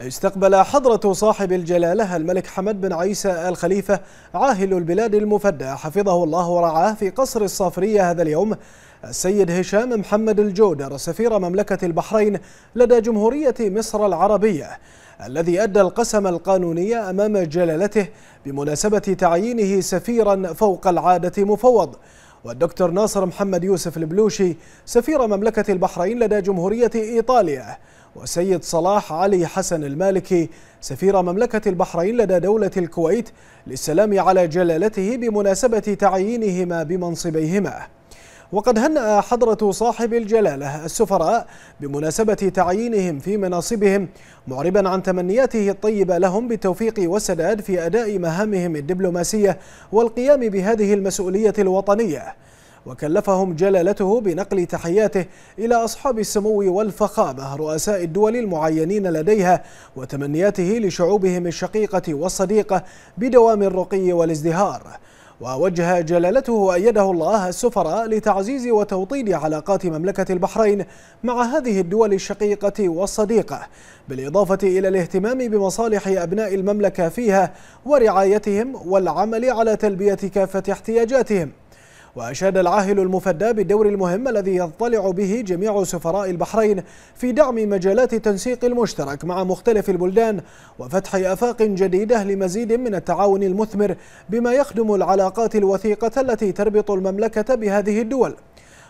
استقبل حضرة صاحب الجلالة الملك حمد بن عيسى الخليفة عاهل البلاد المفدى حفظه الله ورعاه في قصر الصافرية هذا اليوم السيد هشام محمد الجودر سفير مملكة البحرين لدى جمهورية مصر العربية الذي أدى القسم القانوني أمام جلالته بمناسبة تعيينه سفيرا فوق العادة مفوض والدكتور ناصر محمد يوسف البلوشي سفير مملكة البحرين لدى جمهورية إيطاليا وسيد صلاح علي حسن المالكي سفير مملكة البحرين لدى دولة الكويت للسلام على جلالته بمناسبة تعيينهما بمنصبيهما وقد هنأ حضرة صاحب الجلالة السفراء بمناسبة تعيينهم في مناصبهم معربا عن تمنياته الطيبة لهم بالتوفيق والسداد في أداء مهامهم الدبلوماسية والقيام بهذه المسؤولية الوطنية وكلفهم جلالته بنقل تحياته إلى أصحاب السمو والفخامة رؤساء الدول المعينين لديها وتمنياته لشعوبهم الشقيقة والصديقة بدوام الرقي والازدهار ووجه جلالته وأيده الله السفراء لتعزيز وتوطيد علاقات مملكة البحرين مع هذه الدول الشقيقة والصديقة بالإضافة إلى الاهتمام بمصالح أبناء المملكة فيها ورعايتهم والعمل على تلبية كافة احتياجاتهم وأشاد العاهل المفدى بالدور المهم الذي يضطلع به جميع سفراء البحرين في دعم مجالات التنسيق المشترك مع مختلف البلدان وفتح آفاق جديدة لمزيد من التعاون المثمر بما يخدم العلاقات الوثيقة التي تربط المملكة بهذه الدول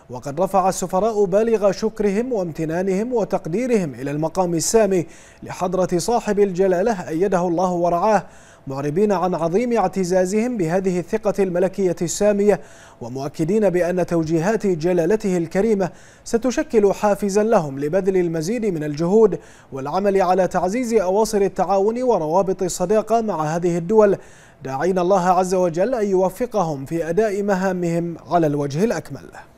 وقد رفع السفراء بالغ شكرهم وامتنانهم وتقديرهم إلى المقام السامي لحضرة صاحب الجلالة أيده الله ورعاه معربين عن عظيم اعتزازهم بهذه الثقة الملكية السامية ومؤكدين بأن توجيهات جلالته الكريمة ستشكل حافزا لهم لبذل المزيد من الجهود والعمل على تعزيز أواصر التعاون وروابط الصداقة مع هذه الدول داعين الله عز وجل أن يوفقهم في أداء مهامهم على الوجه الأكمل